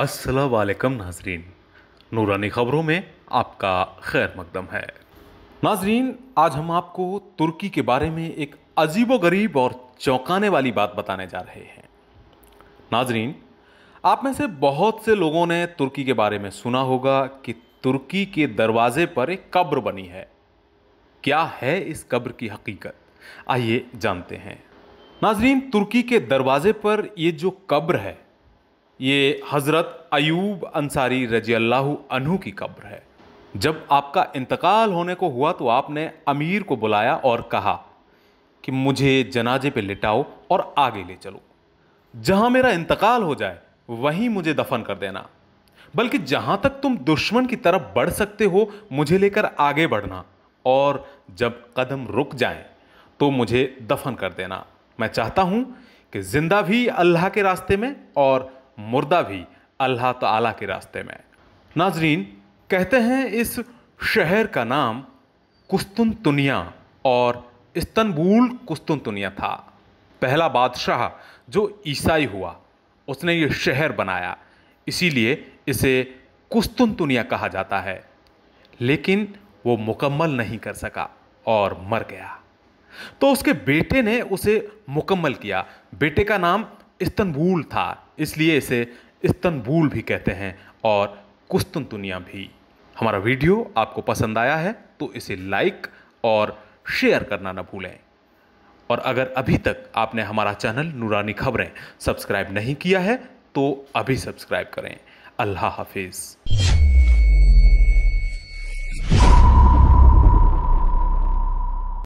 असलकम नाजरीन नूरानी ख़बरों में आपका खैर मकदम है नाजरीन आज हम आपको तुर्की के बारे में एक अजीब गरीब और चौंकाने वाली बात बताने जा रहे हैं नाजरीन आप में से बहुत से लोगों ने तुर्की के बारे में सुना होगा कि तुर्की के दरवाजे पर एक कब्र बनी है क्या है इस कब्र की हकीकत आइए जानते हैं नाजरीन तुर्की के दरवाजे पर ये जो कब्र है ये हज़रत अयूब अंसारी रजी अल्लाह अनु की कब्र है जब आपका इंतकाल होने को हुआ तो आपने अमीर को बुलाया और कहा कि मुझे जनाजे पे लिटाओ और आगे ले चलो जहाँ मेरा इंतकाल हो जाए वहीं मुझे दफन कर देना बल्कि जहाँ तक तुम दुश्मन की तरफ बढ़ सकते हो मुझे लेकर आगे बढ़ना और जब कदम रुक जाए तो मुझे दफन कर देना मैं चाहता हूँ कि ज़िंदा भी अल्लाह के रास्ते में और मुर्दा भी अल्लाह ताला के रास्ते में नाजरीन कहते हैं इस शहर का नाम कुस्तुन तुनिया और इस्तनबुल कुस्तुन तुनिया था पहला बादशाह जो ईसाई हुआ उसने ये शहर बनाया इसीलिए इसे कुस्तुन तुनिया कहा जाता है लेकिन वो मुकम्मल नहीं कर सका और मर गया तो उसके बेटे ने उसे मुकम्मल किया बेटे का नाम इस्तनबूल था इसलिए इसे इस्तनबूल भी कहते हैं और कुस्तुनतुनिया भी हमारा वीडियो आपको पसंद आया है तो इसे लाइक और शेयर करना ना भूलें और अगर अभी तक आपने हमारा चैनल नूरानी खबरें सब्सक्राइब नहीं किया है तो अभी सब्सक्राइब करें अल्लाह हाफिज़